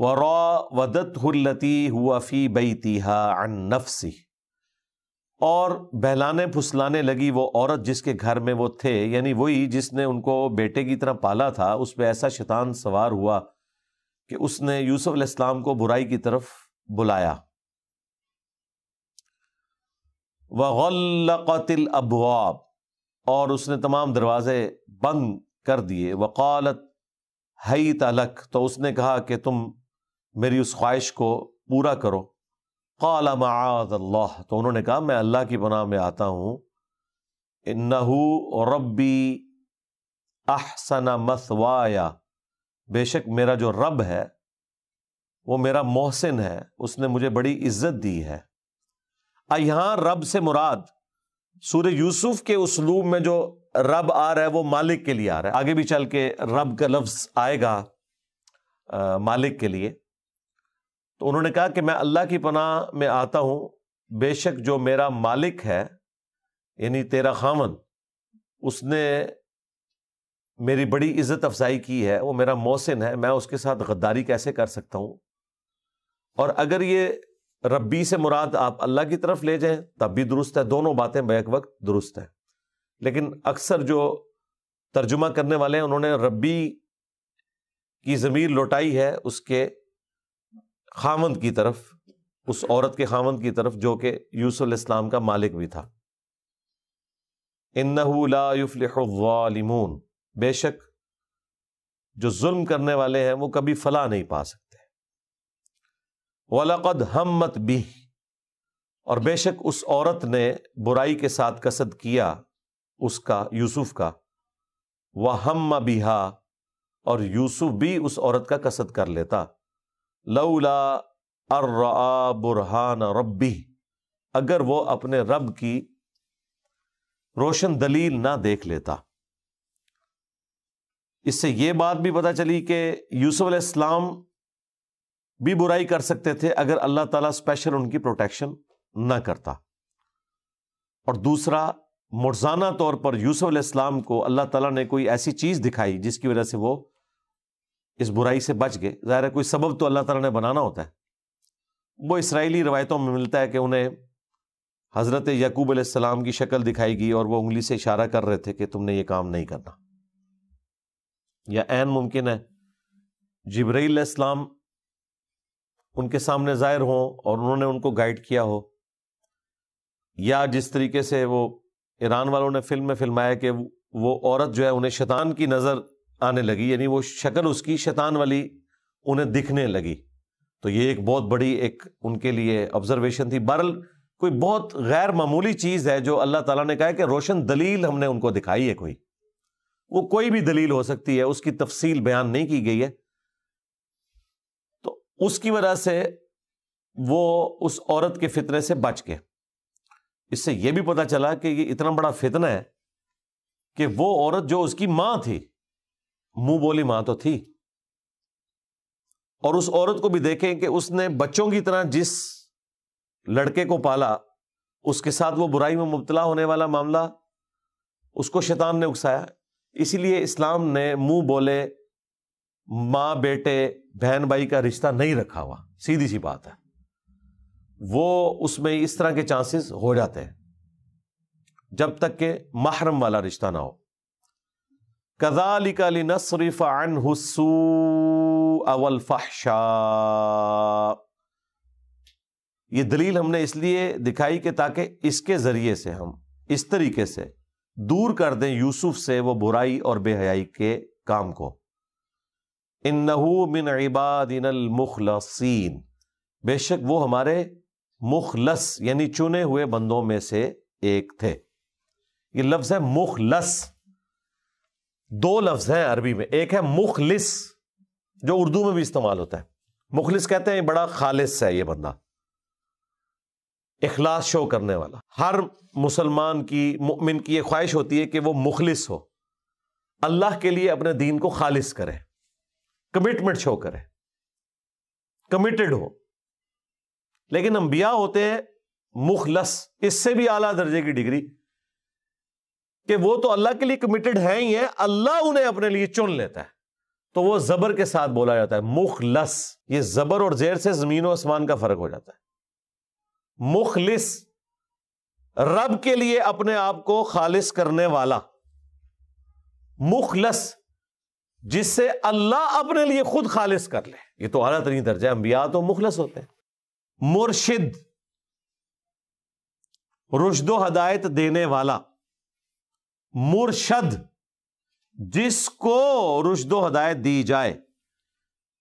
वरा वदत हल्लती हुआ फ़ी बई अन नफसी और बहलाने फुसलाने लगी वो औरत जिसके घर में वो थे यानी वही जिसने उनको बेटे की तरह पाला था उस पर ऐसा शैतान सवार हुआ कि उसने यूसुफ अलैहिस्सलाम को बुराई की तरफ बुलाया वगल अबवाब और उसने तमाम दरवाजे बंद कर दिए वकालत हई तलक तो उसने कहा कि तुम मेरी उस ख्वाहिश को पूरा करो कला माद अल्लाह तो उन्होंने कहा मैं अल्लाह की पनाह में आता हूँ इन्नहू रबी अहसन मसवाया बेशक मेरा जो रब है वो मेरा मोहसिन है उसने मुझे बड़ी इज्जत दी है यहाँ रब से मुराद सूर्य यूसुफ के उसलूब में जो रब आ रहा है वो मालिक के लिए आ रहा है आगे भी चल के रब का लफ्ज आएगा आ, मालिक के लिए तो उन्होंने कहा कि मैं अल्लाह की पनाह में आता हूँ बेशक जो मेरा मालिक है यानी तेरा खामन उसने मेरी बड़ी इज़्ज़त अफजाई की है वो मेरा मोहसिन है मैं उसके साथ गद्दारी कैसे कर सकता हूँ और अगर ये रब्बी से मुराद आप अल्लाह की तरफ ले जाएं तब भी दुरुस्त है दोनों बातें बैक वक्त दुरुस्त है लेकिन अक्सर जो तर्जुमा करने वाले हैं उन्होंने रब्बी की ज़मीर लौटाई है उसके खामंद की तरफ उस औरत के खामंद की तरफ जो कि यूसुल इस्लाम का मालिक भी था इन्नहुलाफलिमून बेशक जो जुल्म करने वाले हैं वो कभी फला नहीं पा सकते वलकद हमत भी और बेशक उस औरत ने बुराई के साथ कसद किया उसका यूसुफ का वह हम बिहा और यूसुफ भी उस औरत का कसद कर लेता लौला अर्रा बुरहान रब्बी अगर वो अपने रब की रोशन दलील ना देख लेता इससे ये बात भी पता चली कि यूसुफ इस्लाम भी बुराई कर सकते थे अगर अल्लाह ताला स्पेशल उनकी प्रोटेक्शन ना करता और दूसरा मुर्जाना तौर पर यूसुफ इस्लाम को अल्लाह ताला ने कोई ऐसी चीज़ दिखाई जिसकी वजह से वो इस बुराई से बच गए ज़ाहिर है कोई सबब तो अल्लाह ताला ने बनाना होता है वो इसराइली रवायतों में मिलता है कि उन्हें हज़रत यकूब सलाम की शक्ल दिखाई गई और वह उंगली से इशारा कर रहे थे कि तुमने ये काम नहीं करना या एन मुमकिन है जब्राईसलाम उनके सामने ज़ाहिर हों और उन्होंने उनको गाइड किया हो या जिस तरीके से वो ईरान वालों ने फिल्म में फिल्माया कि वो औरत जो है उन्हें शैतान की नज़र आने लगी यानी वो शक्ल उसकी शैतान वाली उन्हें दिखने लगी तो ये एक बहुत बड़ी एक उनके लिए ऑब्जर्वेशन थी बहरल कोई बहुत गैर मामूली चीज़ है जो अल्लाह ताला ने कहा है कि रोशन दलील हमने उनको दिखाई है कोई वो कोई भी दलील हो सकती है उसकी तफसील बयान नहीं की गई है तो उसकी वजह से वो उस औरत के फितने से बच गए इससे यह भी पता चला कि ये इतना बड़ा फितना है कि वो औरत जो उसकी मां थी मुंह बोली मां तो थी और उस औरत को भी देखें कि उसने बच्चों की तरह जिस लड़के को पाला उसके साथ वो बुराई में मुबतला होने वाला मामला उसको शैतान ने उकसाया इसीलिए इस्लाम ने मुंह बोले मां बेटे बहन भाई का रिश्ता नहीं रखा हुआ सीधी सी बात है वो उसमें इस तरह के चांसेस हो जाते हैं जब तक के माहरम वाला रिश्ता ना हो कजालिका लिनसरिफ अन ये दलील हमने इसलिए दिखाई कि ताकि इसके ज़रिए से हम इस तरीके से दूर कर दें यूसुफ से वो बुराई और बेहयाई के काम को इन नहू मिन इबादिन मुखलसिन बेशक वो हमारे मुखलस यानी चुने हुए बंदों में से एक थे ये लफ्ज़ है मुखलस दो लफ्ज है अरबी में एक है मुखलिस जो उर्दू में भी इस्तेमाल होता है मुखलिस कहते हैं बड़ा खालिस है ये बंदा इखलास शो करने वाला हर मुसलमान की मुमिन की यह ख्वाहिश होती है कि वह मुखलिस हो अल्लाह के लिए अपने दीन को खालिस करे कमिटमेंट शो करे कमिटेड हो लेकिन अंबिया होते हैं मुखलस इससे भी आला दर्जे की डिग्री कि वो तो अल्लाह के लिए कमिटेड है ही है अल्लाह उन्हें अपने लिए चुन लेता है तो वो जबर के साथ बोला जाता है मुखलस ये जबर और जेर से जमीन और आसमान का फर्क हो जाता है मुखलिस रब के लिए अपने आप को खालिश करने वाला मुखलस जिससे अल्लाह अपने लिए खुद खालिश कर ले ये तो आला तरीन दर्जा है अम्बिया तो मुखलस होते हैं मुर्शिद रुशदो हदायत देने वाला मुरशद जिसको रुशदो हदायत दी जाए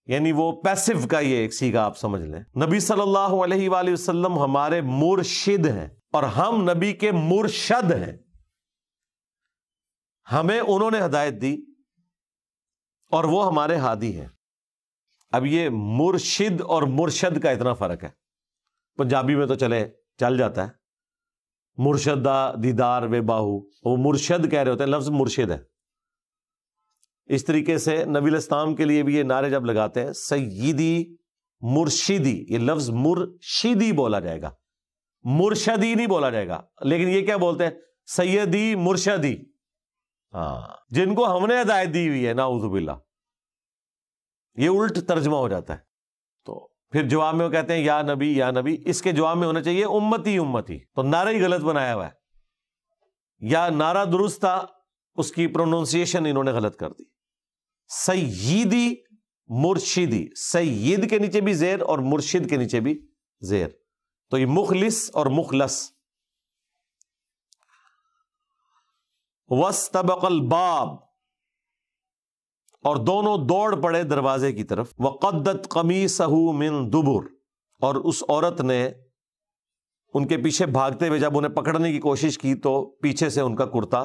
यानी वो पैसिव का ये एक सीखा आप समझ लें नबी सल्लल्लाहु अलैहि वसल्लम हमारे मुर्शिद हैं और हम नबी के मुर्शद हैं हमें उन्होंने हदायत दी और वो हमारे हादी हैं अब ये मुर्शिद और मुर्शद का इतना फर्क है पंजाबी में तो चले चल जाता है मुर्शदा दीदार वे बाहू वो मुर्शद कह रहे होते हैं लफ्ज मुर्शिद है इस तरीके से नबील इस्लाम के लिए भी ये नारे जब लगाते हैं सईदी मुर्शिदी ये लफ्ज मुर्शीदी बोला जाएगा मुर्शदी नहीं बोला जाएगा लेकिन ये क्या बोलते हैं सैयदी मुर्शदी हाँ जिनको हमने हदायत दी हुई है नाउजुबिल्ला ये उल्ट तर्जमा हो जाता है फिर जवाब में वो कहते हैं या नबी या नबी इसके जवाब में होना चाहिए उम्मती उम्मती तो नारा ही गलत बनाया हुआ है या नारा दुरुस्त था उसकी प्रोनाउंसिएशन इन्होंने गलत कर दी सईदी मुर्शिदी सईद के नीचे भी जेर और मुर्शिद के नीचे भी जेर तो ये मुखलिस और मुखलस वस्तबकल बाब और दोनों दौड़ पड़े दरवाजे की तरफ वक़दत कमी सहू मिन दुबुर और उस औरत ने उनके पीछे भागते हुए जब उन्हें पकड़ने की कोशिश की तो पीछे से उनका कुर्ता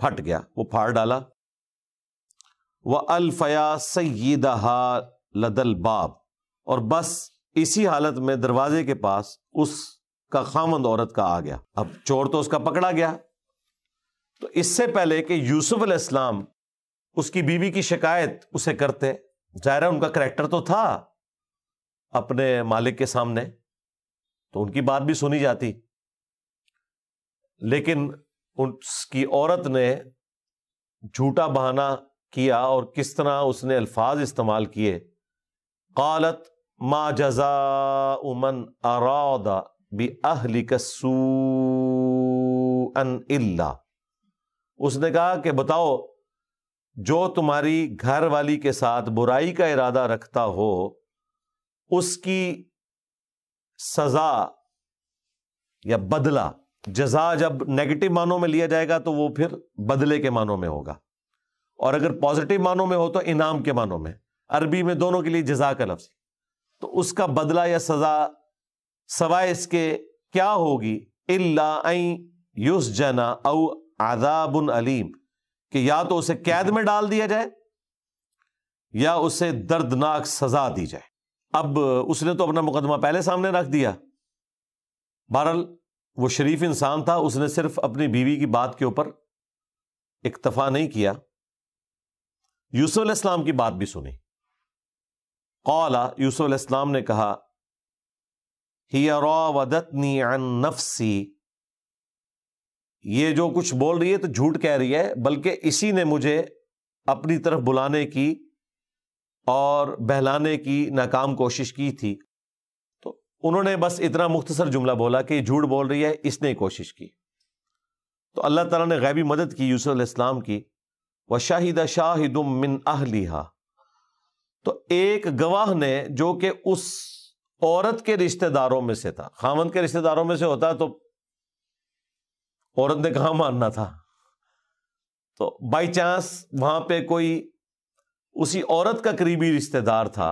फट गया वो फाड़ डाला व अलफया सैदहा लदल बाब और बस इसी हालत में दरवाजे के पास उसका खामंद औरत का आ गया अब चोर तो उसका पकड़ा गया तो इससे पहले कि यूसुफ इस्लाम उसकी बीवी की शिकायत उसे करते जाहिर है उनका करेक्टर तो था अपने मालिक के सामने तो उनकी बात भी सुनी जाती लेकिन उसकी औरत ने झूठा बहाना किया और किस तरह उसने अल्फाज इस्तेमाल किए कालत मा जजा उमन अरादा बी अहली कसू अन इल्ला उसने कहा कि बताओ जो तुम्हारी घर वाली के साथ बुराई का इरादा रखता हो उसकी सजा या बदला जजा जब नेगेटिव मानों में लिया जाएगा तो वो फिर बदले के मानों में होगा और अगर पॉजिटिव मानों में हो तो इनाम के मानों में अरबी में दोनों के लिए जजा का लफ्ज तो उसका बदला या सजा सवाए इसके क्या होगी इल्ला युस जना औ आदाबन अलीम कि या तो उसे कैद में डाल दिया जाए या उसे दर्दनाक सजा दी जाए अब उसने तो अपना मुकदमा पहले सामने रख दिया बहरल वो शरीफ इंसान था उसने सिर्फ अपनी बीवी की बात के ऊपर इक्तफा नहीं किया यूसुफ इस्लाम की बात भी सुनी कौला यूसुफ इस्लाम ने कहा ही वदतनी अन नफसी ये जो कुछ बोल रही है तो झूठ कह रही है बल्कि इसी ने मुझे अपनी तरफ बुलाने की और बहलाने की नाकाम कोशिश की थी तो उन्होंने बस इतना मुख्तसर जुमला बोला कि झूठ बोल रही है इसने कोशिश की तो अल्लाह ताला ने गैबी मदद की यूसुफ इस्लाम की व शाहिद शाहिद मिन अहलिहा तो एक गवाह ने जो कि उस औरत के रिश्तेदारों में से था खामन के रिश्तेदारों में से होता तो औरत ने कहा मानना था तो बाई चांस वहां पे कोई उसी औरत का करीबी रिश्तेदार था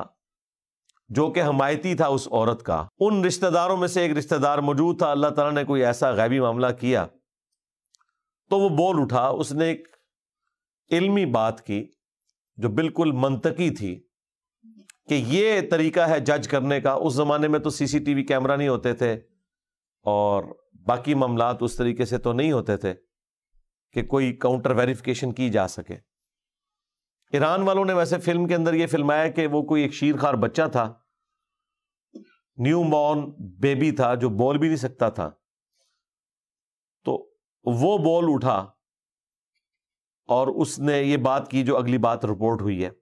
जो कि हमायती था उस औरत का उन रिश्तेदारों में से एक रिश्तेदार मौजूद था अल्लाह ताला ने कोई ऐसा गैबी मामला किया तो वो बोल उठा उसने एक इल्मी बात की जो बिल्कुल मनतकी थी कि ये तरीका है जज करने का उस ज़माने में तो सीसीटीवी कैमरा नहीं होते थे और बाकी मामला उस तरीके से तो नहीं होते थे कि कोई काउंटर वेरिफिकेशन की जा सके ईरान वालों ने वैसे फिल्म के अंदर यह फिल्माया कि वो कोई एक शीरखार बच्चा था न्यू बॉर्न बेबी था जो बोल भी नहीं सकता था तो वो बोल उठा और उसने ये बात की जो अगली बात रिपोर्ट हुई है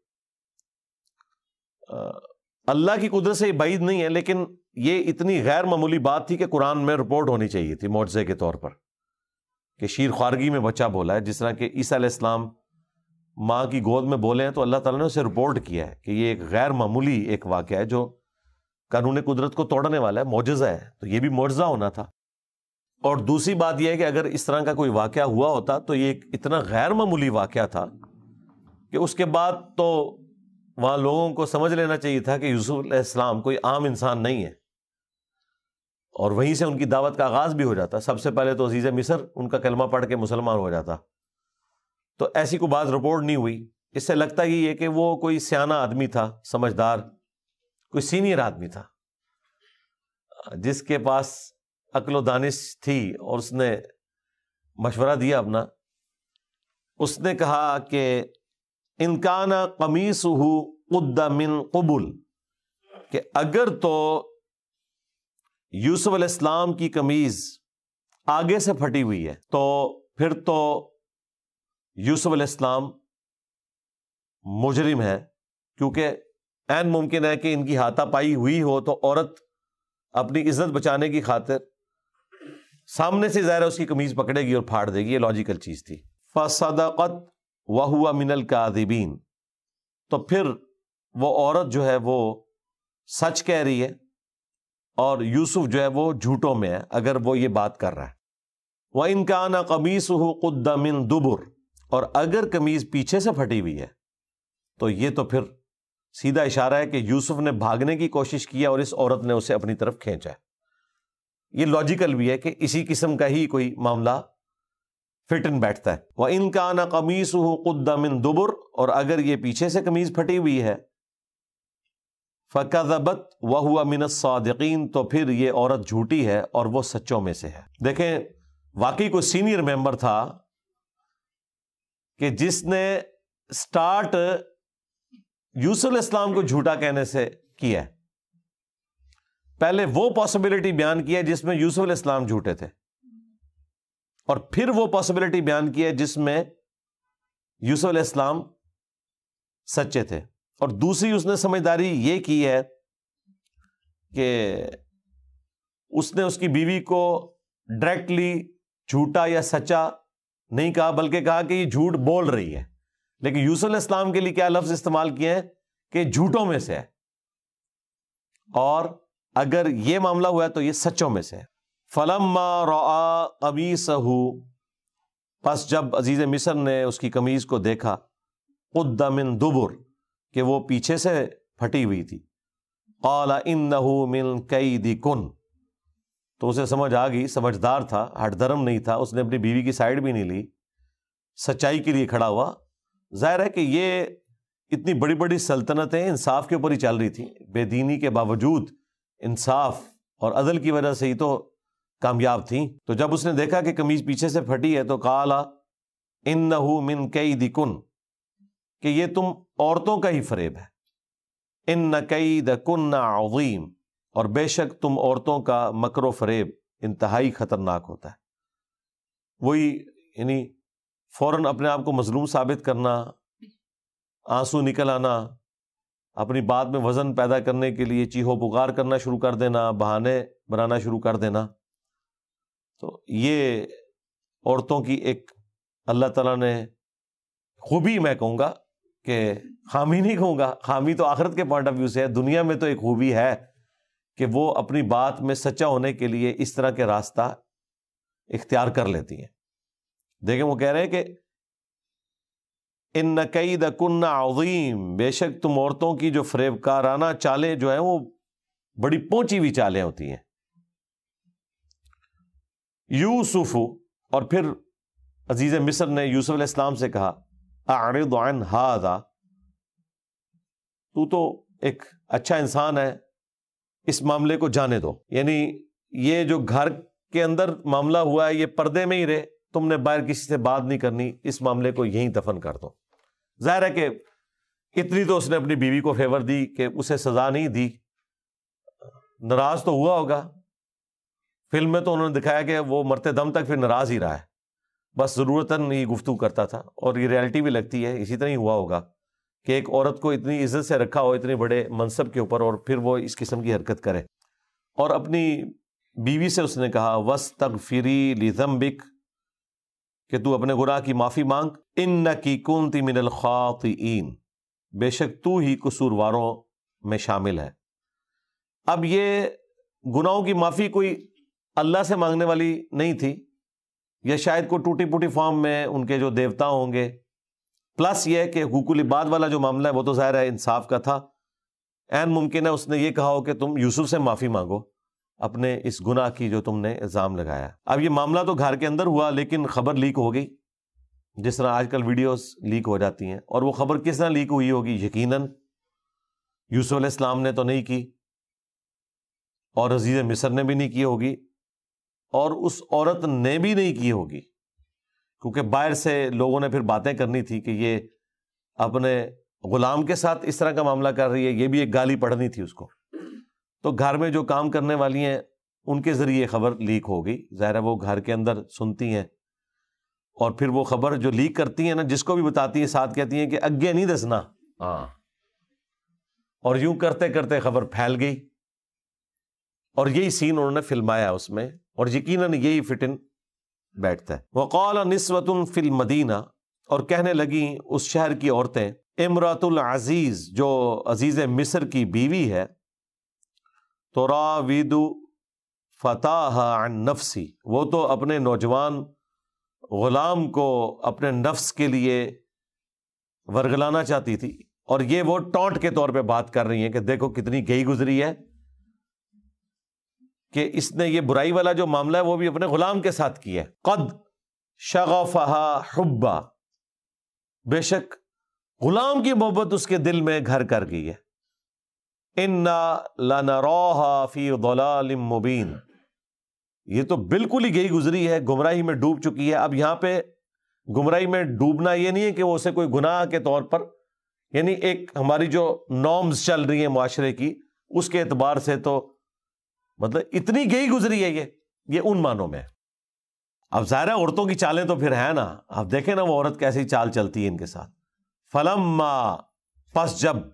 अल्लाह की कुदरत से ये बाइद नहीं है लेकिन ये इतनी गैर मामूली बात थी कि कुरान में रिपोर्ट होनी चाहिए थी मुआवजे के तौर पर कि शीर खारगी में बच्चा बोला है जिस तरह के ईसा इस्लाम माँ की गोद में बोले हैं तो अल्लाह ताला ने उसे रिपोर्ट किया है कि ये एक गैर मामूली एक वाक़ है जो कानून कुदरत को तोड़ने वाला है मुजज़ा है तो ये भी मुआवजा होना था और दूसरी बात यह है कि अगर इस तरह का कोई वाक़ हुआ होता तो ये इतना गैर मामूली वाक़ था कि उसके बाद तो वहाँ लोगों को समझ लेना चाहिए था कि यूसुफ़ इस्लाम कोई आम इंसान नहीं है और वहीं से उनकी दावत का आगाज़ भी हो जाता सबसे पहले तो अजीज़ मिसर उनका कलमा पढ़ के मुसलमान हो जाता तो ऐसी को बात रिपोर्ट नहीं हुई इससे लगता ही है कि वो कोई सियाना आदमी था समझदार कोई सीनियर आदमी था जिसके पास अकलो दानिश थी और उसने मशवरा दिया अपना उसने कहा कि इनकाना कमीस हु मिन कबुल कि अगर तो यूसुफ इस्लाम की कमीज आगे से फटी हुई है तो फिर तो यूसुफ इस्लाम मुजरिम है क्योंकि एन मुमकिन है कि इनकी हाथापाई हुई हो तो औरत अपनी इज्जत बचाने की खातिर सामने से ज़ाहिर उसकी कमीज पकड़ेगी और फाड़ देगी ये लॉजिकल चीज़ थी फसदत वह हुआ मिनल कादिबीन तो फिर वो औरत जो है वो सच कह रही है और यूसुफ जो है वो झूठों में है अगर वो ये बात कर रहा है वह आना कमीस हो कुद्दमिन दुबुर और अगर कमीज पीछे से फटी हुई है तो ये तो फिर सीधा इशारा है कि यूसुफ ने भागने की कोशिश किया और इस औरत ने उसे अपनी तरफ खींचा है ये लॉजिकल भी है कि इसी किस्म का ही कोई मामला फिट इन बैठता है वह इनका आना कमीस हो कुद्दमिन दुबुर और अगर ये पीछे से कमीज फटी हुई है फ़कबत व हुआ मिनसादीन तो फिर ये औरत झूठी है और वह सच्चों में से है देखें वाकई कोई सीनियर मेंबर था कि जिसने स्टार्ट यूसुल इस्लाम को झूठा कहने से किया है पहले वो पॉसिबिलिटी बयान किया जिसमें यूसुफ इस्लाम झूठे थे और फिर वो पॉसिबिलिटी बयान किया जिसमें यूसुफ इस्लाम सच्चे थे और दूसरी उसने समझदारी ये की है कि उसने उसकी बीवी को डायरेक्टली झूठा या सच्चा नहीं कहा बल्कि कहा कि ये झूठ बोल रही है लेकिन यूसुफ इस्लाम के लिए क्या लफ्ज इस्तेमाल किए हैं कि झूठों में से है और अगर ये मामला हुआ तो ये सच्चों में से है फलम्मा रआ अबी सहू बस जब अजीज मिसर ने उसकी कमीज को देखा उद्दमिन दुबुर कि वो पीछे से फटी हुई थी कला इन मिन कई दी कन तो उसे समझ आ गई समझदार था हट धर्म नहीं था उसने अपनी बीवी की साइड भी नहीं ली सच्चाई के लिए खड़ा हुआ जाहिर है कि ये इतनी बड़ी बड़ी सल्तनतें इंसाफ के ऊपर ही चल रही थी बेदीनी के बावजूद इंसाफ और अदल की वजह से ही तो कामयाब थी तो जब उसने देखा कि कमीज पीछे से फटी है तो काला इन मिन कई दी दिकुन कि ये तुम औरतों का ही फरेब है इन न नकई दकुन्ना अवीम और बेशक तुम औरतों का मकरो फरेब इंतहाई खतरनाक होता है वही यानी फ़ौरन अपने आप को मजलूम साबित करना आंसू निकल आना अपनी बात में वज़न पैदा करने के लिए चीहो पुकार करना शुरू कर देना बहाने बनाना शुरू कर देना तो ये औरतों की एक अल्लाह तला ने खूबी मैं कहूँगा कि हामी नहीं कहूँगा खामी तो आखिरत के पॉइंट ऑफ व्यू से है दुनिया में तो एक खूबी है कि वो अपनी बात में सच्चा होने के लिए इस तरह के रास्ता इख्तियार कर लेती हैं देखें वो कह रहे हैं कि इन न नकईद कन्ना अजीम बेशक तुम औरतों की जो फरेबकाराना चालें जो हैं वो बड़ी पहुंची हुई चालें होती हैं यूसुफ और फिर अजीज़ मिस्र ने यूसुफ इस्लाम से कहा आरिदान हाजा तू तो एक अच्छा इंसान है इस मामले को जाने दो यानी ये जो घर के अंदर मामला हुआ है ये पर्दे में ही रहे तुमने बाहर किसी से बात नहीं करनी इस मामले को यहीं दफन कर दो जाहिर है कि इतनी तो उसने अपनी बीवी को फेवर दी कि उसे सजा नहीं दी नाराज तो हुआ होगा फिल्म में तो उन्होंने दिखाया कि वो मरते दम तक फिर नाराज ही रहा है बस ज़रूरतन ये गुफ्तु करता था और ये रियलिटी भी लगती है इसी तरह ही हुआ होगा कि एक औरत को इतनी इज्जत से रखा हो इतने बड़े मनसब के ऊपर और फिर वो इस किस्म की हरकत करे और अपनी बीवी से उसने कहा वस तक फिरी लिजम्बिक कि तू अपने गुना की माफ़ी मांग इन न की कुंती मिनल ख़्वातीन बेशक तू ही कसूरवारों में शामिल है अब ये गुनाहों की माफ़ी कोई अल्लाह से मांगने वाली नहीं थी या शायद को टूटी फूटी फॉर्म में उनके जो देवता होंगे प्लस ये कि हुकुल इबाद वाला जो मामला है वो तो ज़ाहिर है इंसाफ का था एन मुमकिन है उसने ये कहा हो कि तुम यूसुफ से माफ़ी मांगो अपने इस गुनाह की जो तुमने इल्ज़ाम लगाया अब ये मामला तो घर के अंदर हुआ लेकिन खबर लीक हो गई जिस तरह आजकल वीडियोस लीक हो जाती हैं और वो खबर किस तरह लीक हुई होगी यकीनन यूसुफ ने तो नहीं की और अजीज़ मिसर ने भी नहीं की होगी और उस औरत ने भी नहीं की होगी क्योंकि बाहर से लोगों ने फिर बातें करनी थी कि ये अपने गुलाम के साथ इस तरह का मामला कर रही है ये भी एक गाली पढ़नी थी उसको तो घर में जो काम करने वाली हैं उनके ज़रिए खबर लीक हो गई ज़ाहिर वो घर के अंदर सुनती हैं और फिर वो खबर जो लीक करती हैं ना जिसको भी बताती हैं साथ कहती हैं कि अग्ञे नहीं दसना हाँ और यूं करते करते खबर फैल गई और यही सीन उन्होंने फिल्माया उसमें और यकीन यही फिटिन बैठता है वकौल नस्वतन फिल मदीना और कहने लगी उस शहर की औरतें इमरातुल अजीज़ जो अजीज़ मिस्र की बीवी है तो राविदु फताह अन नफसी वो तो अपने नौजवान ग़ुलाम को अपने नफ्स के लिए वर्गलाना चाहती थी और ये वो टॉन्ट के तौर पे बात कर रही हैं कि देखो कितनी गई गुजरी है कि इसने ये बुराई वाला जो मामला है वो भी अपने गुलाम के साथ किया है कद शगफहा हब्बा बेशक गुलाम की मोहब्बत उसके दिल में घर कर गई है इन्ना लाना फी दलालिम मुबीन ये तो बिल्कुल ही गई गुजरी है गुमराही में डूब चुकी है अब यहां पे गुमराही में डूबना यह नहीं है कि वो उसे कोई गुनाह के तौर पर यानी एक हमारी जो नॉर्म्स चल रही है माशरे की उसके एतबार से तो मतलब इतनी गई गुजरी है ये ये उन मानों में अब ज़ाहिर है औरतों की चालें तो फिर है ना अब देखे ना वो औरत कैसी चाल चलती है इनके साथ फलम पस जब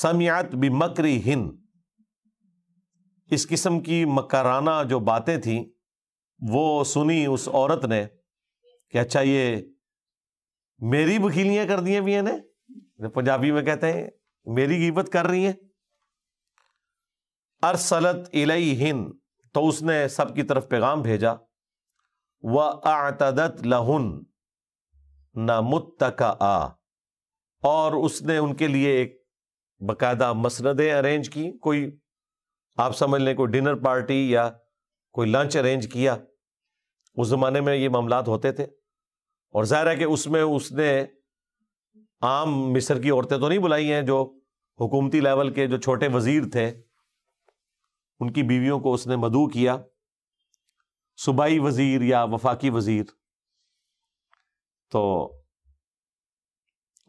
समियात बी मकरी हिन इस किस्म की मकराना जो बातें थी वो सुनी उस औरत ने कि अच्छा ये मेरी वकीलियाँ कर दी हैं भी इन्हें पंजाबी में कहते हैं मेरी गिबत कर रही है अरसलत हिंद तो उसने सबकी तरफ पैगाम भेजा व आतदत लहुन नमुत्तका आ और उसने उनके लिए एक बाकायदा मसंदें अरेंज की कोई आप समझ लें कोई डिनर पार्टी या कोई लंच अरेंज किया उस ज़माने में ये मामला होते थे और ज़ाहिर है कि उसमें उसने आम मिस्र की औरतें तो नहीं बुलाई हैं जो हुकूमती लेवल के जो छोटे वज़ीर थे उनकी बीवियों को उसने मधु किया सुबाई वजीर या वफाकी वजीर तो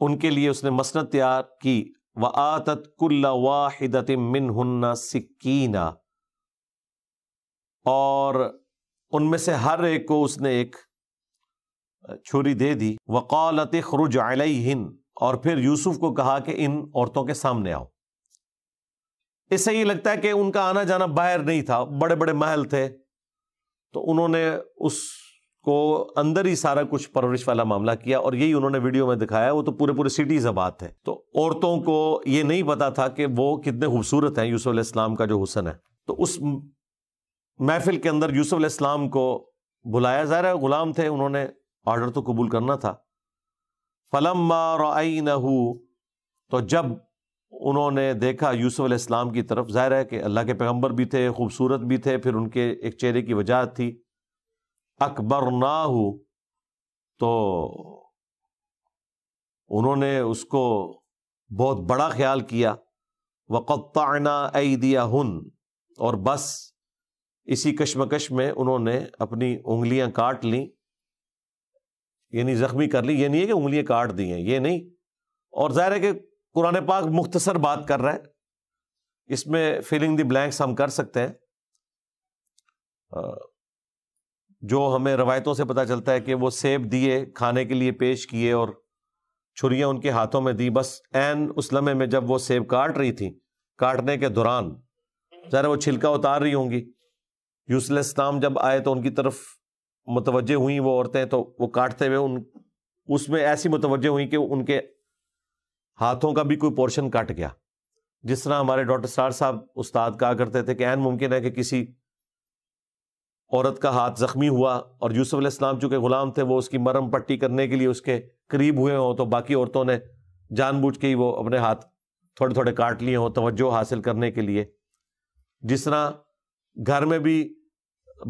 उनके लिए उसने मसनत तैयार की व आतत कुल्ला वाहिदत मिन हन्ना सिक्कीना और उनमें से हर एक को उसने एक छुरी दे दी वकालत खरुज हिंद और फिर यूसुफ को कहा कि इन औरतों के सामने आओ इससे ये लगता है कि उनका आना जाना बाहर नहीं था बड़े बड़े महल थे तो उन्होंने उसको अंदर ही सारा कुछ परवरिश वाला मामला किया और यही उन्होंने वीडियो में दिखाया वो तो पूरे पूरे सिटीज आबाद थे तो औरतों को ये नहीं पता था कि वो कितने खूबसूरत हैं यूसुफ इस्लाम का जो हुसन है तो उस महफिल के अंदर यूसुफ इस्लाम को बुलाया जा रहा है गुलाम थे उन्होंने ऑर्डर तो कबूल करना था फलम रईन तो जब उन्होंने देखा यूसुफ़ इस्लाम की तरफ ज़ाहिर है कि अल्लाह के पैगम्बर भी थे खूबसूरत भी थे फिर उनके एक चेहरे की वजह थी अकबर ना हो तो उन्होंने उसको बहुत बड़ा ख्याल किया वक़ाना आई दिया हन और बस इसी कश्मकश में उन्होंने अपनी उंगलियां काट ली यानी ज़ख्मी कर ली ये नहीं है कि उंगलियां काट दी हैं ये नहीं और ज़ाहिर है कि कुरान पाक मुख्तसर बात कर रहा है इसमें फिलिंग द ब्लैंक्स हम कर सकते हैं जो हमें रवायतों से पता चलता है कि वो सेब दिए खाने के लिए पेश किए और छुरी उनके हाथों में दी बस एन उस लम्हे में जब वो सेब काट रही थी काटने के दौरान ज़रा वो छिलका उतार रही होंगी यूसलेस नाम जब आए तो उनकी तरफ मुतवजह हुई वो औरतें तो वो काटते हुए उन उसमें ऐसी मुतवजह हुई कि उनके हाथों का भी कोई पोर्शन कट गया जिस तरह हमारे डॉक्टर सार साहब उस्ताद कहा करते थे कि एन मुमकिन है कि किसी औरत का हाथ जख्मी हुआ और यूसुफ इस्लाम चूँकि ग़ुलाम थे वो उसकी मरम पट्टी करने के लिए उसके करीब हुए हों तो बाकी औरतों ने जानबूझ के ही वो अपने हाथ थोड़े थोड़े काट लिए हों तोज्जो हासिल करने के लिए जिस तरह घर में भी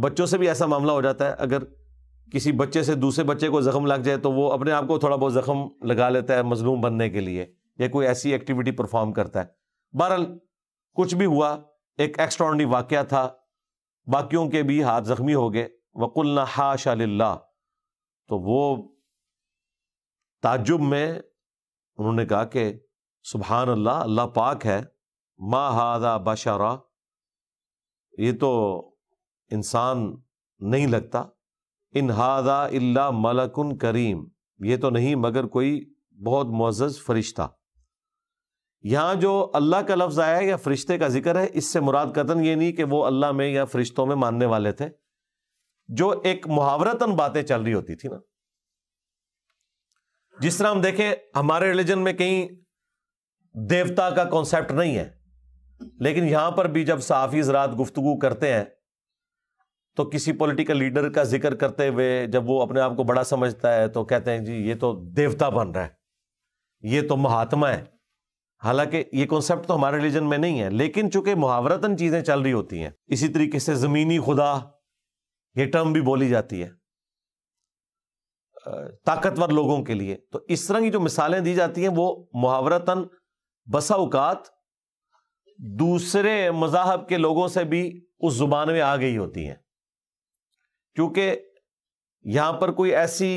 बच्चों से भी ऐसा मामला हो जाता है अगर किसी बच्चे से दूसरे बच्चे को ज़ख्म लग जाए तो वो अपने आप को थोड़ा बहुत ज़ख्म लगा लेता है मजलूम बनने के लिए या कोई ऐसी एक्टिविटी परफॉर्म करता है बहरहाल कुछ भी हुआ एक एक्स्ट्रॉर्डनरी वाक़ था बाकियों के भी हाथ जख्मी हो गए वकुल्ला हाशा तो वो ताजुब में उन्होंने कहा कि सुबहान अल्लाह अल्लाह पाक है मा हादा बशारा ये तो इंसान नहीं लगता इन हादा इल्ला मलकुन करीम ये तो नहीं मगर कोई बहुत मुआज़ फरिश्ता यहाँ जो अल्लाह का लफ्ज़ आया है या फरिश्ते का जिक्र है इससे मुराद कतन ये नहीं कि वो अल्लाह में या फरिश्तों में मानने वाले थे जो एक मुहावरतन बातें चल रही होती थी ना जिस तरह हम देखें हमारे रिलीजन में कहीं देवता का कॉन्सेप्ट नहीं है लेकिन यहां पर भी जब साफी रात गुफ्तगु करते हैं तो किसी पॉलिटिकल लीडर का जिक्र करते हुए जब वो अपने आप को बड़ा समझता है तो कहते हैं जी ये तो देवता बन रहा है ये तो महात्मा है हालांकि ये कॉन्सेप्ट तो हमारे रिलीजन में नहीं है लेकिन चूंकि मुहावरतन चीज़ें चल रही होती हैं इसी तरीके से ज़मीनी खुदा ये टर्म भी बोली जाती है ताकतवर लोगों के लिए तो इस तरह की जो मिसालें दी जाती हैं वो मुहावरतन बसा अवकात दूसरे मजाहब के लोगों से भी उस जुबान में आ गई होती हैं क्योंकि यहां पर कोई ऐसी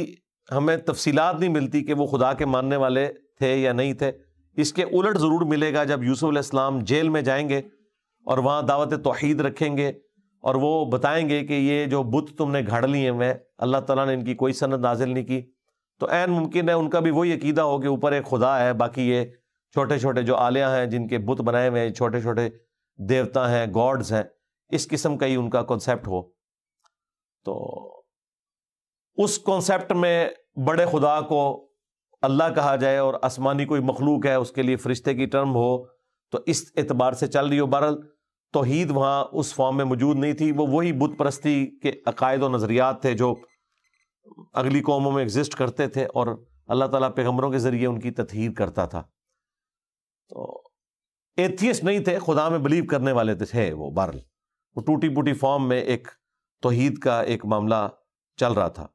हमें तफसीलात नहीं मिलती कि वो खुदा के मानने वाले थे या नहीं थे इसके उलट ज़रूर मिलेगा जब यूसुफ इस्लाम जेल में जाएंगे और वहाँ दावत तोहद रखेंगे और वो बताएंगे कि ये जो बुत तुमने घड़ लिए हुए अल्लाह ताला ने इनकी कोई सनत नाजिल नहीं की तो एन मुमकिन है उनका भी वही अकीदा हो कि ऊपर एक खुदा है बाकी ये छोटे छोटे जो आलिया हैं जिनके बुत बनाए हुए हैं छोटे छोटे देवता हैं गॉड्स हैं इस किस्म का ही उनका कॉन्सेप्ट हो तो उस कॉन्सेप्ट में बड़े खुदा को अल्लाह कहा जाए और आसमानी कोई मखलूक है उसके लिए फ़रिश्ते की टर्म हो तो इस एतबार से चल रही हो बहरल तोहद वहाँ उस फॉर्म में मौजूद नहीं थी वो वही बुत परस्ती के अकायद और नज़रियात थे जो अगली कौमों में एग्जिस्ट करते थे और अल्लाह ताला पैगम्बरों के ज़रिए उनकी तथहीर करता था तो एथियस नहीं थे खुदा में बिलीव करने वाले तो थे वो बहरल वो टूटी फूटी फॉर्म में एक तोहद का एक मामला चल रहा था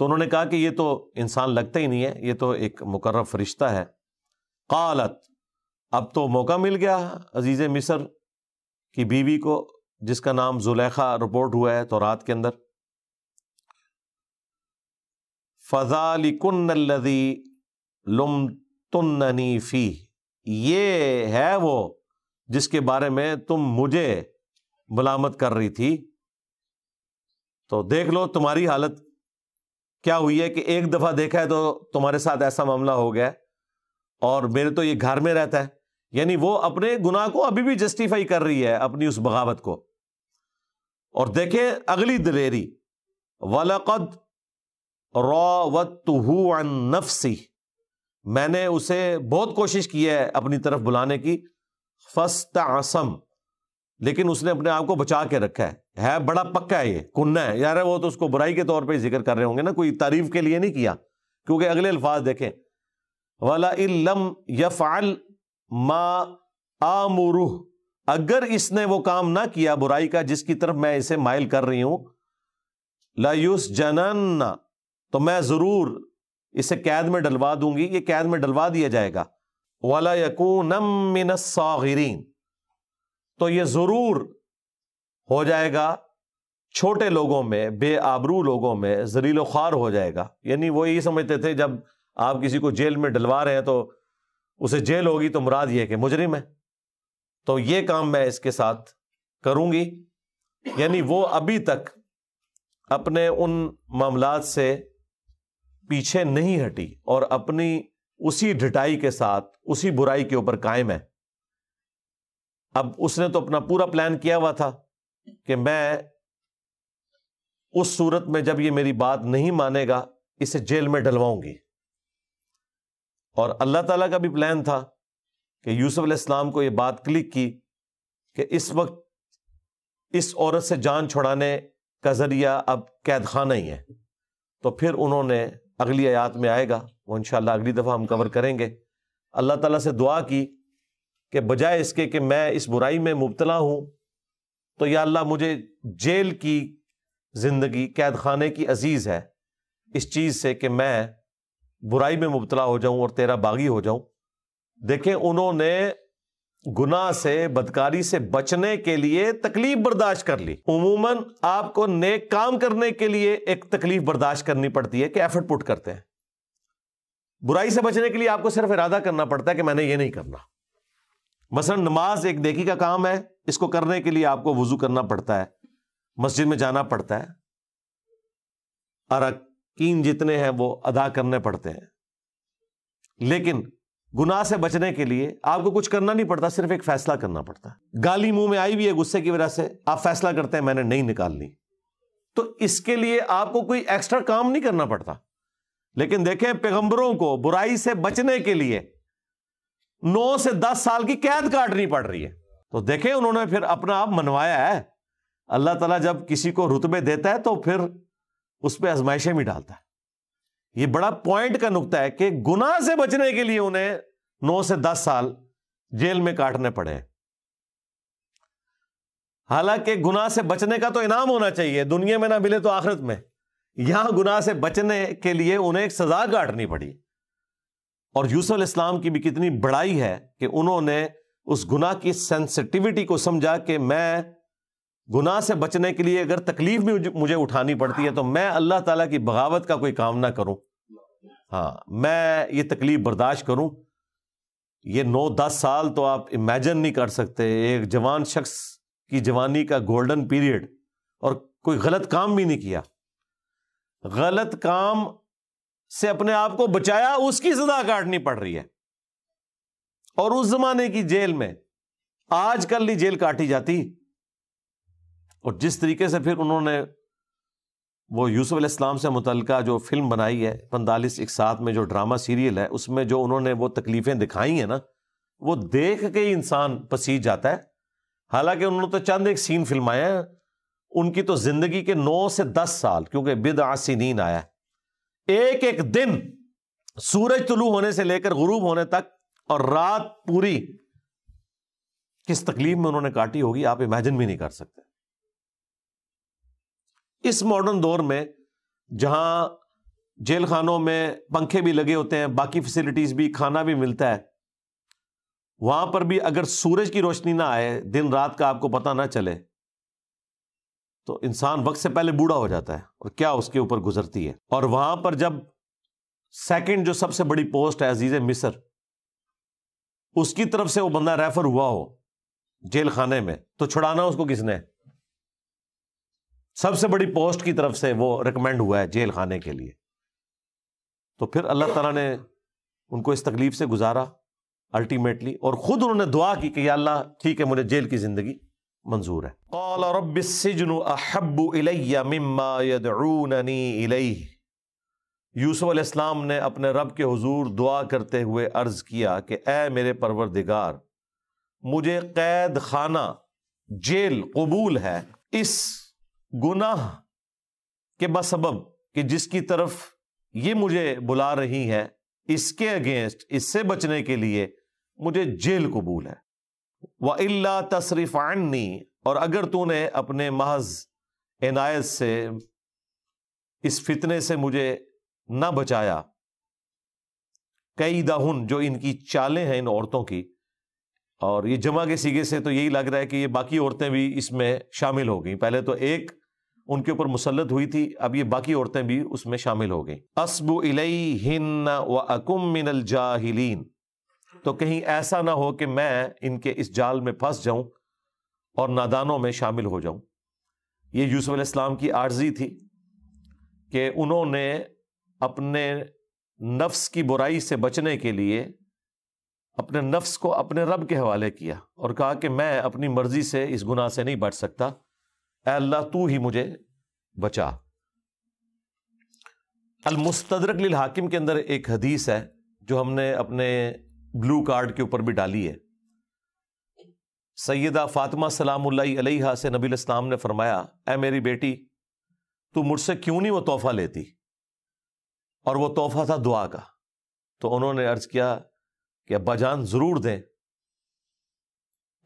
तो उन्होंने कहा कि ये तो इंसान लगता ही नहीं है ये तो एक मुकर्र फरिश्ता है कालत अब तो मौका मिल गया अजीज़ मिसर की बीवी को जिसका नाम जुलेखा रिपोर्ट हुआ है तो रात के अंदर फजालिकुन्नदी लुम तुन्ननी फ़ी ये है वो जिसके बारे में तुम मुझे मलामत कर रही थी तो देख लो तुम्हारी हालत क्या हुई है कि एक दफ़ा देखा है तो तुम्हारे साथ ऐसा मामला हो गया और मेरे तो ये घर में रहता है यानी वो अपने गुनाह को अभी भी जस्टिफाई कर रही है अपनी उस बगावत को और देखे अगली दलेरी वलकद रोवतहू नफसी मैंने उसे बहुत कोशिश की है अपनी तरफ बुलाने की फस्त आसम लेकिन उसने अपने आप को बचा के रखा है है बड़ा पक्का है ये कुन्ना है यार वो तो उसको बुराई के तौर पर जिक्र कर रहे होंगे ना कोई तारीफ के लिए नहीं किया क्योंकि अगले अल्फाज देखें वाला इलम यफ़ाल मा आमुरुह अगर इसने वो काम ना किया बुराई का जिसकी तरफ मैं इसे माइल कर रही हूं लायुस जनन तो मैं जरूर इसे कैद में डलवा दूंगी ये कैद में डलवा दिया जाएगा वाला यकूनम मिनसागिरीन तो ये जरूर हो जाएगा छोटे लोगों में बे आबरू लोगों में जरील ख्वार हो जाएगा यानी वो यही समझते थे जब आप किसी को जेल में डलवा रहे हैं तो उसे जेल होगी तो मुराद यह कि मुजरिम है तो ये काम मैं इसके साथ करूंगी यानी वो अभी तक अपने उन मामला से पीछे नहीं हटी और अपनी उसी ढिटाई के साथ उसी बुराई के ऊपर कायम है अब उसने तो अपना पूरा प्लान किया हुआ था कि मैं उस सूरत में जब ये मेरी बात नहीं मानेगा इसे जेल में डलवाऊंगी और अल्लाह ताला का भी प्लान था कि यूसुफ इस्लाम को ये बात क्लिक की कि इस वक्त इस औरत से जान छुड़ाने का जरिया अब कैद खाना ही है तो फिर उन्होंने अगली आयात में आएगा वो इन अगली दफ़ा हम कवर करेंगे अल्लाह ताला से दुआ की कि बजाय इसके कि मैं इस बुराई में मुबतला हूं तो या अल्लाह मुझे जेल की ज़िंदगी कैद खाने की अजीज़ है इस चीज़ से कि मैं बुराई में मुबतला हो जाऊं और तेरा बागी हो जाऊं देखें उन्होंने गुनाह से बदकारी से बचने के लिए तकलीफ बर्दाश्त कर ली उमूमन आपको नेक काम करने के लिए एक तकलीफ बर्दाश्त करनी पड़ती है कि एफर्ट पुट करते हैं बुराई से बचने के लिए आपको सिर्फ इरादा करना पड़ता है कि मैंने ये नहीं करना मसल नमाज एक देखी का काम है इसको करने के लिए आपको वजू करना पड़ता है मस्जिद में जाना पड़ता है अरकीन जितने हैं वो अदा करने पड़ते हैं लेकिन गुनाह से बचने के लिए आपको कुछ करना नहीं पड़ता सिर्फ एक फैसला करना पड़ता है गाली मुंह में आई हुई है गुस्से की वजह से आप फैसला करते हैं मैंने नहीं निकालनी तो इसके लिए आपको कोई एक्स्ट्रा काम नहीं करना पड़ता लेकिन देखें पैगंबरों को बुराई से बचने के लिए नौ से दस साल की कैद काटनी पड़ रही है तो देखें उन्होंने फिर अपना आप मनवाया है अल्लाह ताला जब किसी को रुतबे देता है तो फिर उस पर आजमाइशें भी डालता है ये बड़ा पॉइंट का नुकता है कि गुनाह से बचने के लिए उन्हें नौ से दस साल जेल में काटने पड़े हालांकि गुनाह से बचने का तो इनाम होना चाहिए दुनिया में ना मिले तो आखिरत में यहां गुनाह से बचने के लिए उन्हें एक सजा काटनी पड़ी और यूसुफ इस्लाम की भी कितनी बड़ाई है कि उन्होंने उस गुनाह की सेंसिटिविटी को समझा कि मैं गुनाह से बचने के लिए अगर तकलीफ भी मुझे उठानी पड़ती है तो मैं अल्लाह ताला की बगावत का कोई काम ना करूं हाँ मैं ये तकलीफ बर्दाश्त करूं ये नौ दस साल तो आप इमेजन नहीं कर सकते एक जवान शख्स की जवानी का गोल्डन पीरियड और कोई गलत काम भी नहीं किया गलत काम से अपने आप को बचाया उसकी सजा काटनी पड़ रही है और उस जमाने की जेल में आज कल ही जेल काटी जाती और जिस तरीके से फिर उन्होंने वो यूसुफ इस्लाम से मुतलका जो फिल्म बनाई है पैंतालीस एक साथ में जो ड्रामा सीरियल है उसमें जो उन्होंने वो तकलीफ़ें दिखाई है ना वो देख के ही इंसान पसी जाता है हालांकि उन्होंने तो चंद एक सीन फिल्माया हैं उनकी तो ज़िंदगी के नौ से दस साल क्योंकि बिद आसी आसिनीन आया एक एक दिन सूरज तुलू होने से लेकर गुरूब होने तक और रात पूरी किस तकलीफ में उन्होंने काटी होगी आप इमेजिन भी नहीं कर सकते इस मॉडर्न दौर में जहां जेल खानों में पंखे भी लगे होते हैं बाकी फैसिलिटीज भी खाना भी मिलता है वहां पर भी अगर सूरज की रोशनी ना आए दिन रात का आपको पता ना चले तो इंसान वक्त से पहले बूढ़ा हो जाता है और क्या उसके ऊपर गुजरती है और वहां पर जब सेकेंड जो सबसे बड़ी पोस्ट है अजीज मिसर उसकी तरफ से वो बंदा रेफर हुआ हो जेल खाने में तो छुड़ाना उसको किसने सबसे बड़ी पोस्ट की तरफ से वो रिकमेंड हुआ है जेल खाने के लिए तो फिर अल्लाह तला ने उनको इस तकलीफ से गुजारा अल्टीमेटली और ख़ुद उन्होंने दुआ की कि अल्लाह ठीक है मुझे जेल की ज़िंदगी मंजूर है यूसुफ ने अपने रब के हुजूर दुआ करते हुए अर्ज़ किया कि ए मेरे परवरदिगार मुझे कैद खाना जेल कबूल है इस गुनाह के बसब कि जिसकी तरफ ये मुझे बुला रही है इसके अगेंस्ट इससे बचने के लिए मुझे जेल कबूल है व अल्ला तसरफ़ानी और अगर तूने अपने महज इनायत से इस फितने से मुझे ना बचाया कई दाहन जो इनकी चालें हैं इन औरतों की और ये जमा के सीगे से तो यही लग रहा है कि ये बाकी औरतें भी इसमें शामिल हो गई पहले तो एक उनके ऊपर मुसलत हुई थी अब ये बाकी औरतें भी उसमें शामिल हो गई असबु इलई हिन्न व अकुम मिनल जाहिलीन तो कहीं ऐसा ना हो कि मैं इनके इस जाल में फंस जाऊं और नादानों में शामिल हो जाऊं ये यूसुफ इस्लाम की आर्जी थी कि उन्होंने अपने नफ्स की बुराई से बचने के लिए अपने नफ्स को अपने रब के हवाले किया और कहा कि मैं अपनी मर्ज़ी से इस गुनाह से नहीं बच सकता अल्लाह तू ही मुझे बचा अलमुस्तरक हाकिम के अंदर एक हदीस है जो हमने अपने ब्लू कार्ड के ऊपर भी डाली है सैदा फातिमा सलाम अलैहा से नबी इस्लाम ने फरमाया ए मेरी बेटी तू मुझसे क्यों नहीं वो तोहफा लेती और वो तोहफा था दुआ का तो उन्होंने अर्ज किया कि अब्बा जान ज़रूर दें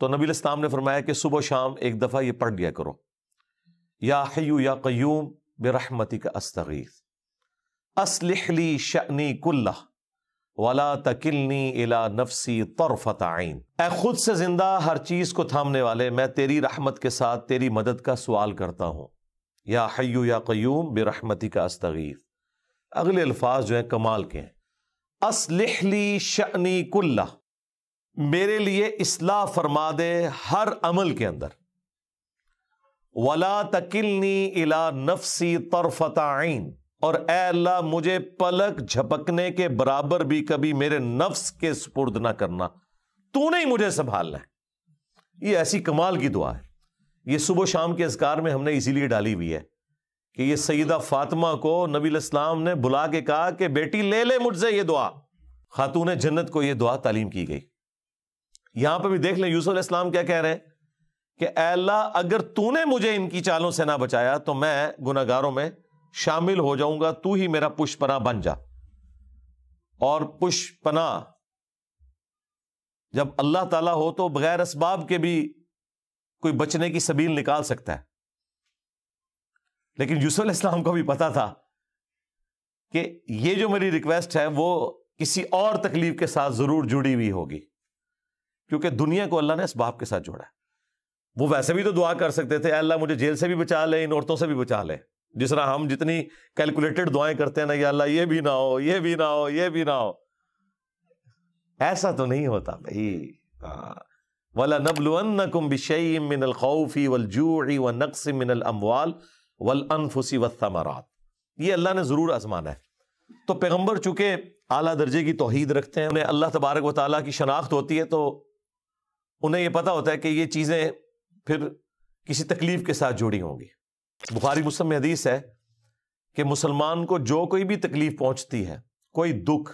तो नबी इस्लाम ने फरमाया कि सुबह शाम एक दफ़ा ये पढ़ लिया करो या हयू या कयूम बेरहमती का अस्तगीर असलिखली शनी कुल्ला वाला तकिलनी इला नफसी तरफत आइन ए खुद से जिंदा हर चीज को थामने वाले मैं तेरी रहमत के साथ तेरी मदद का सवाल करता हूँ या हयु या क्यूम बेरहमती का अस्तगीर अगले अल्फाज जो हैं कमाल के हैं असलिहली शनी कुल्ला मेरे लिए इसलाह फरमा दे हर अमल के अंदर वला तकिलनी इला नफसी तरफत आइन और ए अल्लाह मुझे पलक झपकने के बराबर भी कभी मेरे नफ्स के सुपुर्द ना करना तू नहीं मुझे संभालना है ये ऐसी कमाल की दुआ है ये सुबह शाम के असकार में हमने इसीलिए डाली हुई है कि ये सईदा फातिमा को नबी इस्लाम ने बुला के कहा कि बेटी ले ले मुझसे ये दुआ खातून जन्नत को यह दुआ तालीम की गई यहां पर भी देख लें यूसुफ इस्लाम क्या कह रहे हैं कि अल्लाह अगर तूने मुझे इनकी चालों से ना बचाया तो मैं गुनागारों में शामिल हो जाऊंगा तू ही मेरा पुष्पना बन जा और पुष्पना जब अल्लाह ताला हो तो बगैर इसबाब के भी कोई बचने की सबील निकाल सकता है लेकिन यूसुफ इस्लाम को भी पता था कि ये जो मेरी रिक्वेस्ट है वो किसी और तकलीफ के साथ ज़रूर जुड़ी हुई होगी क्योंकि दुनिया को अल्लाह ने इस बाप के साथ जोड़ा वो वैसे भी तो दुआ कर सकते थे अल्लाह मुझे जेल से भी बचा ले इन औरतों से भी बचा ले जिस तरह हम जितनी कैलकुलेटेड दुआएं करते हैं ना या अल्लाह ये भी ना हो ये भी ना हो ये भी ना हो ऐसा तो नहीं होता भाई हाँ। वाला नबलुअन बिशई मिनल खौफी वल जूड़ी व नक्स मिनल अमवाल वल अनफुसी वमरात ये अल्लाह ने ज़रूर आजमाना है तो पैगम्बर चूँकि अली दर्जे की तोहद रखते हैं उन्हें अल्लाह तबारक व ताली की शनाख्त होती है तो उन्हें यह पता होता है कि ये चीज़ें फिर किसी तकलीफ़ के साथ जुड़ी होंगी बुखारी मुस्लिम में हदीस है कि मुसलमान को जो कोई भी तकलीफ पहुंचती है कोई दुख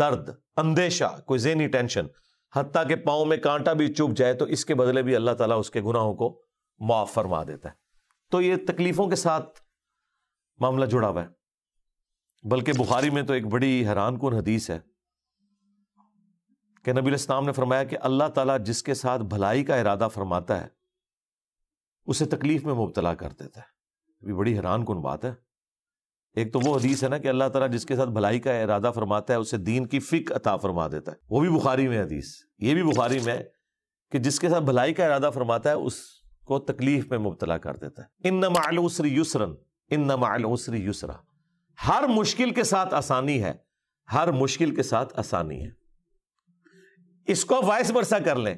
दर्द अंदेशा कोई जेनी टेंशन हत्या के पाँव में कांटा भी चुभ जाए तो इसके बदले भी अल्लाह ताला उसके गुनाहों को माफ़ फरमा देता है तो ये तकलीफ़ों के साथ मामला जुड़ा हुआ है बल्कि बुखारी में तो एक बड़ी हैरान कन हदीस है कि नबी इस्लाम ने फरमाया कि अल्लाह ताला जिसके साथ भलाई का इरादा फरमाता है उसे तकलीफ में मुबतला कर देता है ये बड़ी हैरान कन बात है एक तो वो हदीस है ना कि अल्लाह ताला जिसके साथ भलाई का इरादा फरमाता है उसे दीन की फ़िक अता फरमा देता है वो भी बुखारी में हदीस ये भी बुखारी में कि जिसके साथ भलाई का इरादा फरमाता है उसको तकलीफ में मुबतला कर देता है इन नमालसरी युसरन इन नमालसरी युसरा हर मुश्किल के साथ आसानी है हर मुश्किल के साथ आसानी है इसको वायस वर्षा कर लें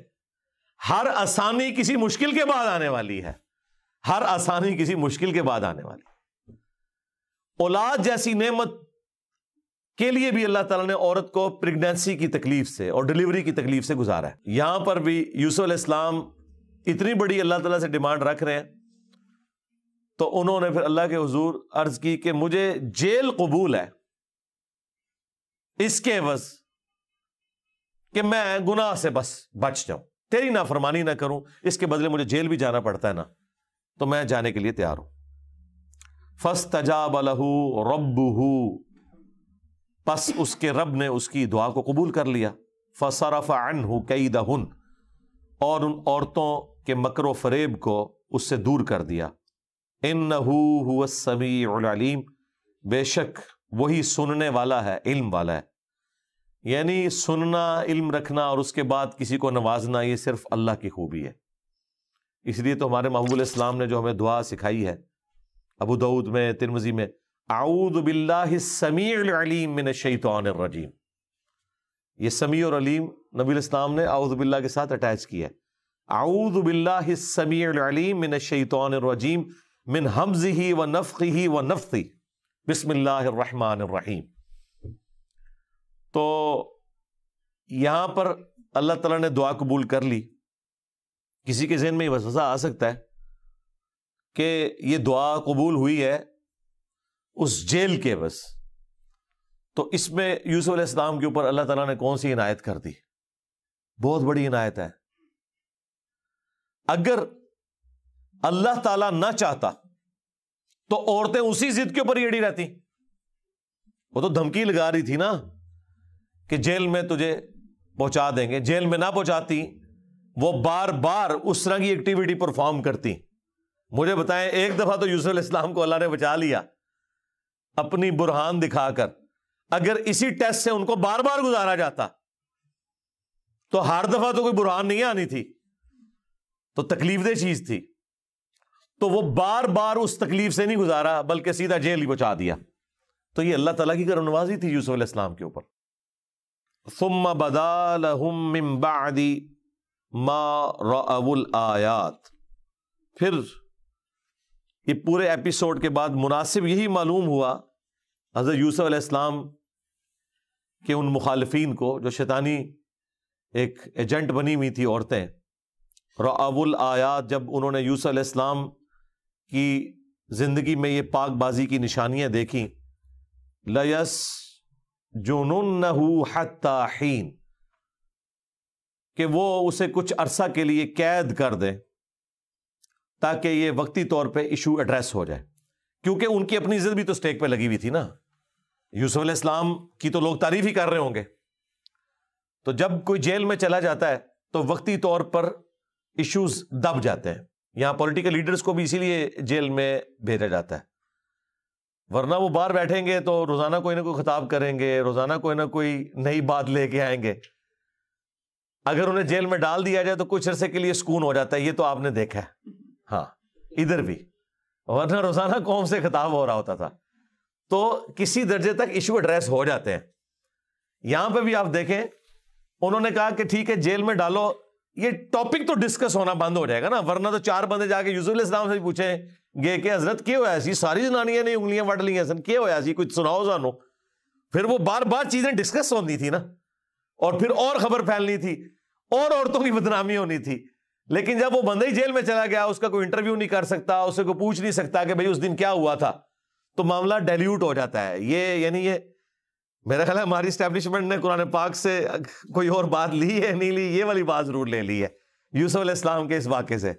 हर आसानी किसी मुश्किल के बाद आने वाली है हर आसानी किसी मुश्किल के बाद आने वाली औलाद जैसी नेमत के लिए भी अल्लाह ताला ने औरत को प्रेगनेंसी की तकलीफ से और डिलीवरी की तकलीफ से गुजारा है यहां पर भी यूसुफ इस्लाम इतनी बड़ी अल्लाह ताला से डिमांड रख रहे हैं तो उन्होंने फिर अल्लाह के हजूर अर्ज की कि मुझे जेल कबूल है इसके वज कि मैं गुनाह से बस बच जाऊं तेरी नाफरमानी ना करूं इसके बदले मुझे जेल भी जाना पड़ता है ना तो मैं जाने के लिए तैयार हूं फस तजाब लहू रबू पस उसके रब ने उसकी दुआ को कबूल कर लिया फसरफ अन हु कई दहन और उन औरतों के मकर फरेब को उससे दूर कर दिया इन नमी बेशक वही सुनने वाला है इल्म वाला है यानी सुनना इल्म रखना और उसके बाद किसी को नवाजना ये सिर्फ अल्लाह की खूबी है इसलिए तो हमारे महबूब इस्लाम ने जो हमें दुआ सिखाई है अबू दाऊद में तिरमजी में आऊद बिल्लामीम मिन शैतरजीम ये समी और अलीम नबी इस्लाम ने बिल्ला के साथ अटैच किया है आऊद बिल्लामीम मिन शैतरजीम मिन हमजी व नफ़ी ही व नफ़ी बिसमिल्लर तो यहां पर अल्लाह तला ने दुआ कबूल कर ली किसी के जहन में ये वसवसा आ सकता है कि ये दुआ कबूल हुई है उस जेल के बस तो इसमें यूसुफ अलैहिस्सलाम के ऊपर अल्लाह तला ने कौन सी इनायत कर दी बहुत बड़ी इनायत है अगर अल्लाह तला ना चाहता तो औरतें उसी जिद के ऊपर ही अड़ी रहती वो तो धमकी लगा रही थी ना कि जेल में तुझे पहुंचा देंगे जेल में ना पहुंचाती वो बार बार उस तरह की एक्टिविटी परफॉर्म करती मुझे बताएं एक दफा तो यूसुफ इस्लाम को अल्लाह ने बचा लिया अपनी बुरहान दिखाकर अगर इसी टेस्ट से उनको बार बार गुजारा जाता तो हर दफा तो कोई बुरहान नहीं आनी थी तो तकलीफ दे चीज थी तो वो बार बार उस तकलीफ से नहीं गुजारा बल्कि सीधा जेल ही पहुंचा दिया तो ये अल्लाह तला की करनवाजी थी यूसुफ इस्लाम के ऊपर ثم बदा लहुम मिम बादी मा रउल आयात फिर ये पूरे एपिसोड के बाद मुनासिब यही मालूम हुआ हज़रत यूसुफ इस्लाम के उन मुखालफन को जो शैतानी एक एजेंट बनी हुई थी औरतें रउल आयात जब उन्होंने यूसुफ इस्लाम की ज़िंदगी में ये पाकबाजी की निशानियाँ देखी लयस जुनुन्नहून कि वो उसे कुछ अरसा के लिए कैद कर दे ताकि ये वक्ती तौर पे इशू एड्रेस हो जाए क्योंकि उनकी अपनी इज्जत भी तो स्टेक पे लगी हुई थी ना यूसुफ इस्लाम की तो लोग तारीफ ही कर रहे होंगे तो जब कोई जेल में चला जाता है तो वक्ती तौर पर इश्यूज दब जाते हैं यहां पॉलिटिकल लीडर्स को भी इसीलिए जेल में भेजा जाता है वरना वो बाहर बैठेंगे तो रोज़ाना कोई ना कोई खिताब करेंगे रोज़ाना कोई ना कोई नई बात लेके आएंगे अगर उन्हें जेल में डाल दिया जाए तो कुछ अरसे के लिए सुकून हो जाता है ये तो आपने देखा है हाँ इधर भी वरना रोज़ाना कौम से खिताब हो रहा होता था तो किसी दर्जे तक इशू एड्रेस हो जाते हैं यहां पर भी आप देखें उन्होंने कहा कि ठीक है जेल में डालो ये टॉपिक तो डिस्कस होना बंद हो जाएगा ना वरना तो चार बंदे जाके यूजुल इस्लाम से भी पूछें ਗਏ ਕਿ ਹਜ਼ਰਤ ਕੀ ਹੋਇਆ ਸੀ ਸਾਰੀ ਜਨਾਨੀਆਂ ਨੇ ਉਂਗਲੀਆਂ ਵੱਢ ਲਈਆਂ ਸਨ ਕੀ ਹੋਇਆ ਸੀ ਕੁਝ ਸੁਣਾਓ ਸਾਨੂੰ फिर वो बार बार चीजें डिस्कस होनी थी ना और फिर और खबर फैलनी थी और औरतों की बदनामी होनी थी लेकिन जब वो बंदा ही जेल में चला गया उसका कोई इंटरव्यू नहीं कर सकता उससे कोई पूछ नहीं सकता कि भाई उस दिन क्या हुआ था तो मामला डेल्यूट हो जाता है ये यानी ये मेरा ख्याल हमारी स्टैब्लिशमेंट ने कुरान पाक से कोई और बात ली है नहीं ली ये वाली बात जरूर ले ली है यूसुफ इस्लाम के इस वाक्य से